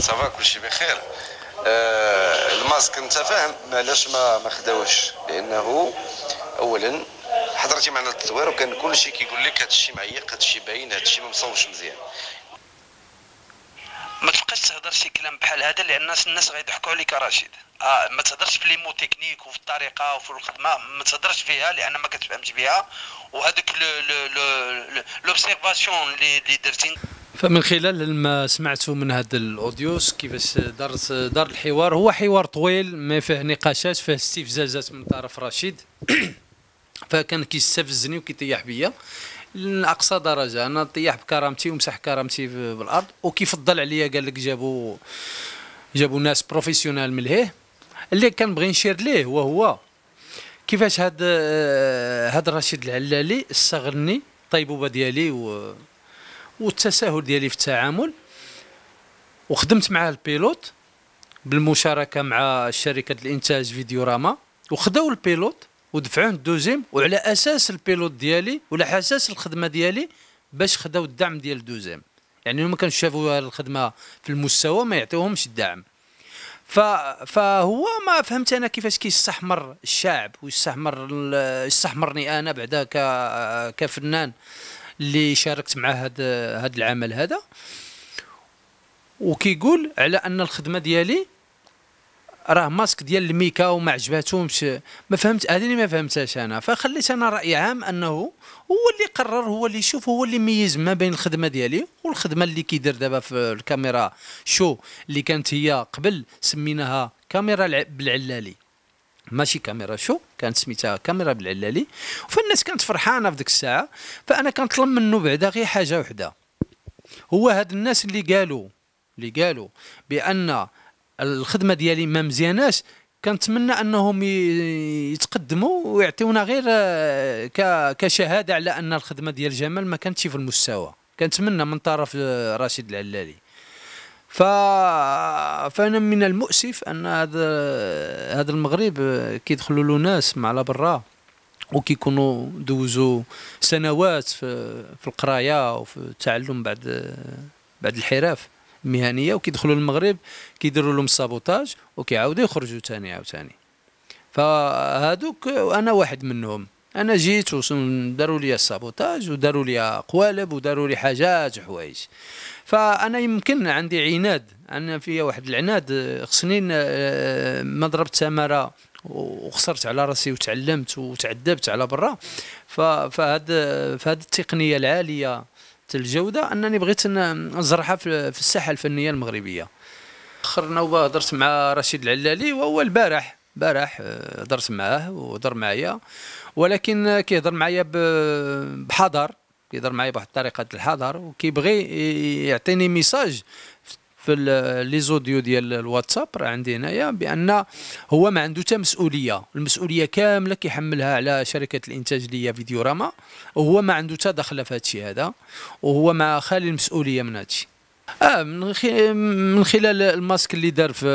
صافا كلشي بخير آه الماسك انت فاهم علاش ما ما خداوش لانه اولا حضرتي معنا التصوير وكان كلشي كيقول لك هادشي معيق هادشي باين هادشي ما مصورش مزيان ما تبقاش تهضر شي كلام بحال هذا لان الناس الناس غيضحكوا عليك رشيد اه ما تهضرش في ليمو تكنيك وفي الطريقه وفي الخدمه ما تهضرش فيها لان ما كتفهمش بها وهذوك لوبسيرفاسيون اللي درتي فمن خلال ما سمعته من هذا الاوديوس كيفاش دارت دار الحوار هو حوار طويل ما فيه نقاشات فيه استفزازات من طرف رشيد فكان كيستفزني وكيطيح بيا لاقصى درجه انا طيح بكرامتي ومسح كرامتي بالارض وكيفضل عليا قال لك جابوا جابوا ناس بروفيسيونال من لهيه اللي كنبغي نشير ليه هو هو كيفاش هاد هاد رشيد العلالي استغلني الطيبوبه ديالي و والتساهل ديالي في التعامل وخدمت معاه البيلوت بالمشاركه مع شركه الانتاج فيديوراما وخداو البيلوت ودفعوه الدوزيم وعلى اساس البيلوت ديالي وعلى اساس الخدمه ديالي باش خداو الدعم ديال الدوزيم يعني ما كانوا شافوا الخدمه في المستوى ما يعطيوهمش الدعم فهو ما فهمت انا كيفاش كيستحمر الشعب ويستحمر يستحمرني انا بعدا كفنان اللي شاركت معاه هذا هذا العمل هذا وكيقول على ان الخدمه ديالي راه ماسك ديال الميكا وما عجباتهمش ما فهمت هذه اللي ما فهمتهاش انا فخليت انا راي عام انه هو اللي قرر هو اللي يشوف هو اللي ميز ما بين الخدمه ديالي والخدمه اللي كيدير دابا في الكاميرا شو اللي كانت هي قبل سميناها كاميرا بالعلالي ماشي كاميرا شو كانت سميتها كاميرا بالعلالي فالناس كانت فرحانه في ديك الساعه فانا كنطلب منه بعدا غير حاجه وحده هو هاد الناس اللي قالوا اللي قالوا بان الخدمه ديالي ما مزياناش كنتمنى انهم يتقدموا ويعطيونا غير آه، كشهاده على ان الخدمه ديال جمال ما كانتش في المستوى كنتمنى من طرف آه، رشيد العلالي ف... فانا من المؤسف ان هذا هذا المغرب كيدخلوا له ناس مع على برا وكيكونوا دوزوا سنوات في, في القرايه وفي التعلم بعد بعد الحرف المهنيه وكيدخلوا للمغرب كيديروا لهم السابوتاج وكيعاودوا يخرجوا ثاني عاوتاني فهذوك انا واحد منهم انا جيت وداروا لي السابوتاج وداروا لي قوالب وداروا لي حاجات وحوايج فانا يمكن عندي عناد انا فيا واحد العناد آه، خصني آه، ما ضربت تماره وخسرت على راسي وتعلمت وتعذبت على برا فهاد فهاد التقنيه العاليه الجوده انني بغيت نزرعها في الساحه الفنيه المغربيه اخر نوبه هضرت مع رشيد العلالي وهو البارح بارح آه، هضرت معاه وهضر معايا ولكن كيهضر معايا بحذر كيهضر معايا بواحد الطريقه الحذر وكيبغي يعطيني ميساج في لي زوديو ديال الواتساب راه عندي هنايا بان هو ما عنده حتى مسؤوليه المسؤوليه كامله كيحملها على شركه الانتاج اللي هي راما وهو ما عنده حتى دخل في هادشي هذا وهو ما خالي المسؤوليه من هادشي اه من من خلال الماسك اللي دار في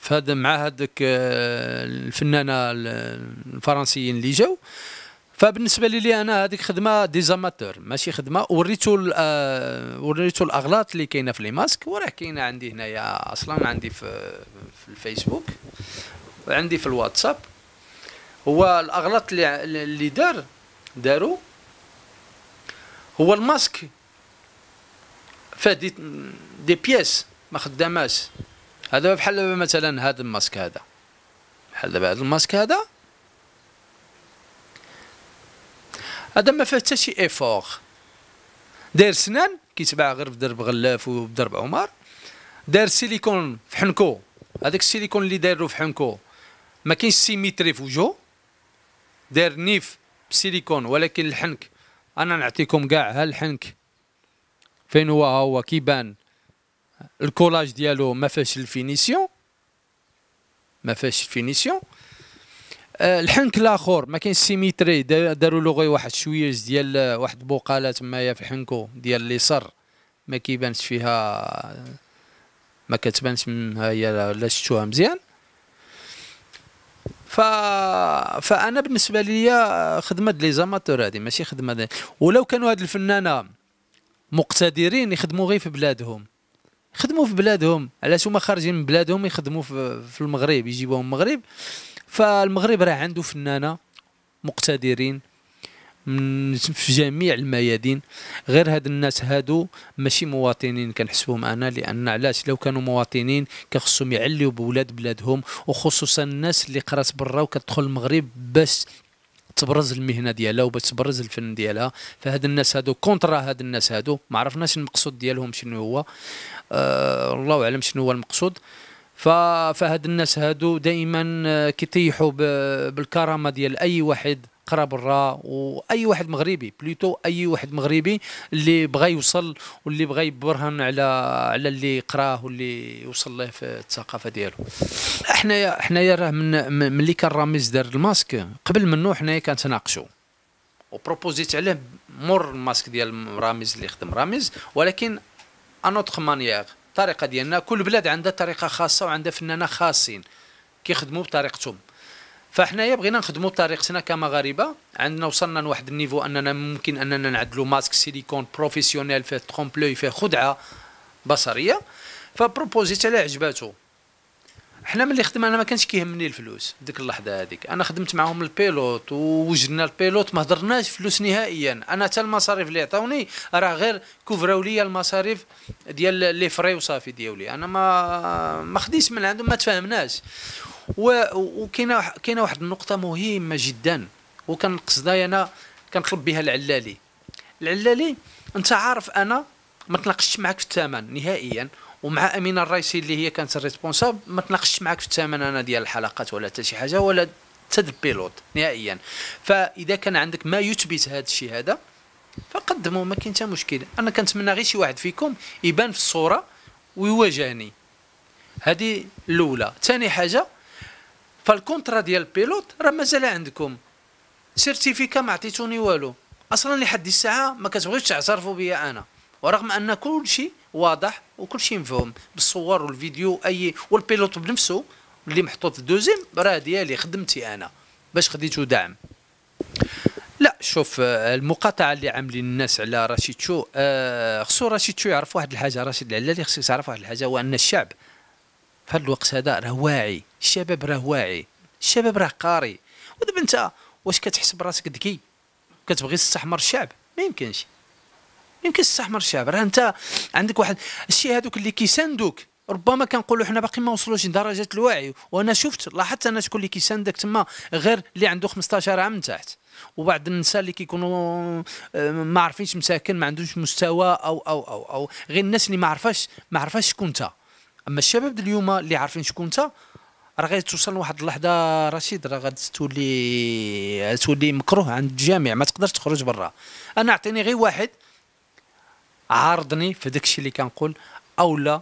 في هذا مع هذاك آه، الفنانه الفرنسيين اللي جاو فبالنسبه لي انا هذيك خدمه ديزاماتور ماشي خدمه وريتو آه، وريتو الاغلاط اللي كاينه في لي ماسك وراه كاينه عندي هنايا اصلا عندي في, في الفيسبوك وعندي في الواتساب هو الاغلاط اللي اللي دار داروا هو الماسك فيه دي, دي بيس ما خداماش هذا بحال مثلا هذا الماسك هذا بحال دابا هذا الماسك هذا هذا ما فيه حتى شي ايفور داير سنان كيتباع غير بدرب غلاف وبدرب عمر داير سيليكون في حنكو هذاك السيليكون اللي دايرو في حنكو ما كاينش سيميتري في وجهو داير نيف بسيليكون ولكن الحنك انا نعطيكم كاع هالحنك الحنك فين هو هو كيبان الكولاج ديالو ما فيهش الفينيسيون ما فيهش الفينيسيون آه، الحنك الاخر ما كاينش سيميتري داروا له غير واحد شويه ديال آه، واحد بقاله تمايا في حنكو ديال اليسار ما كيبانش فيها آه، ما كتبانش ها هي لا شفتوها مزيان ف... فانا بالنسبه ليا خدمه لي زاماتور هذه ماشي خدمه دي. ولو كانوا هاد الفنانه مقتدرين يخدموا غير في بلادهم يخدموا في بلادهم علاش هما خارجين من بلادهم يخدموا في المغرب يجيبوهم المغرب فالمغرب راه عنده فنانه مقتدرين في جميع الميادين غير هاد الناس هادو ماشي مواطنين كنحسبهم انا لان علاش لو كانوا مواطنين كان خصهم يعليو بولاد بلادهم وخصوصا الناس اللي قرات برا وكتدخل المغرب باش تبرز المهنه ديالها وباش تبرز الفن ديالها فهاد الناس هادو كونترا هاد الناس هادو ما عرفناش المقصود ديالهم شنو هو آه الله اعلم شنو هو المقصود فهاد الناس هادو دائما آه، كيطيحوا بالكرامه ديال اي واحد قرا برا واي واحد مغربي بلوتو اي واحد مغربي اللي بغى يوصل واللي بغى يبرهن على على اللي قراه واللي وصل له في الثقافه ديالو حنايا حنايا راه من ملي كان رامز دار الماسك قبل منه حنايا كنتناقشوا وبروبوزيت عليه مور الماسك ديال رامز اللي خدم رامز ولكن انوتخ مانيير الطريقه ديالنا كل بلاد عندها طريقه خاصه وعندها فنانه خاصين كيخدموا بطريقتهم فحنايا بغينا نخدموا بطريقتنا كمغاربه عندنا وصلنا لواحد النيفو اننا ممكن اننا نعدلوا ماسك سيليكون بروفيسيونيل فيه ترومبلوي فيه خدعه بصريه فبروبوزيت عليه عجباتو حنا ملي خدمنا انا ما كانش كيهمني الفلوس ديك اللحظه هذيك انا خدمت معاهم البيلوت ووجدنا البيلوت ما هضرناش فلوس نهائيا انا حتى المصاريف اللي عطاوني راه غير كوفراو ليا المصاريف ديال لي فري وصافي ديالي انا ما ما خديتش من عندهم ما تفاهمناش وكاينه كاينه واحد النقطه مهمه جدا قصدا انا كنطلب بها العلالي العلالي انت عارف انا ما تناقشتش معك في الثمن نهائيا ومع امينه الرئيسي اللي هي كانت الريسبونساب ما تناقشتش معك في الثمن انا ديال الحلقات ولا حتى شي حاجه ولا حتى البيلوت نهائيا فاذا كان عندك ما يثبت هذا الشيء هذا فقدموا ما كاين حتى مشكل انا كنتمنى غير شي واحد فيكم يبان في الصوره ويواجهني هذه الاولى ثاني حاجه فالكونترا ديال البيلوت راه مازال عندكم سيرتيفيكا ما عطيتوني والو اصلا لحد الساعه ما كتبغيش تعترفوا بيا انا ورغم ان كل شيء واضح وكل شيء مفهوم بالصور والفيديو اي والبيلوت بنفسه اللي محطوط في الدوزيم راه ديالي خدمتي انا باش خديتو دعم لا شوف آه، المقاطعه اللي عاملين الناس على رشيد شو آه خصو رشيد شو يعرف واحد الحاجه رشيد العلالي خصو يعرف واحد الحاجه هو ان الشعب في هذا الوقت هذا راه واعي الشباب راه واعي الشباب راه قاري ودابا انت واش كتحس براسك ذكي كتبغي تستحمر الشعب ما يمكنش يمكن تستثمر الشعب راه انت عندك واحد الشيء هذوك اللي كيساندوك ربما كنقولوا حنا باقي ما وصلوش لدرجه الوعي وانا شفت لاحظت انا شكون اللي كيساندك تما غير اللي عنده 15 عام من تحت وبعض النساء اللي كيكونوا آه، ما عارفينش مساكن ما عندوش مستوى او او او او غير الناس اللي ما عرفاش ما عرفاش شكون انت اما الشباب اليوم اللي عارفين شكون انت راه غادي توصل لواحد اللحظه رشيد راه غادي تولي تولي مكروه عند الجامع ما تقدرش تخرج برا انا اعطيني غير واحد عارضني في داكشي الشيء اللي كنقول او لا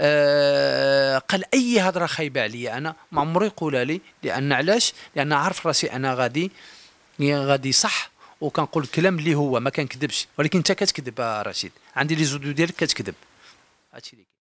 آه قال اي هضره خايبه عليا انا ما عمرو يقولها لي لان علاش لان عارف راسي انا غادي يعني غادي صح وكنقول الكلام اللي هو ما كنكذبش ولكن انت كتكذب رشيد عندي لي زودو ديالك كتكذب هادشي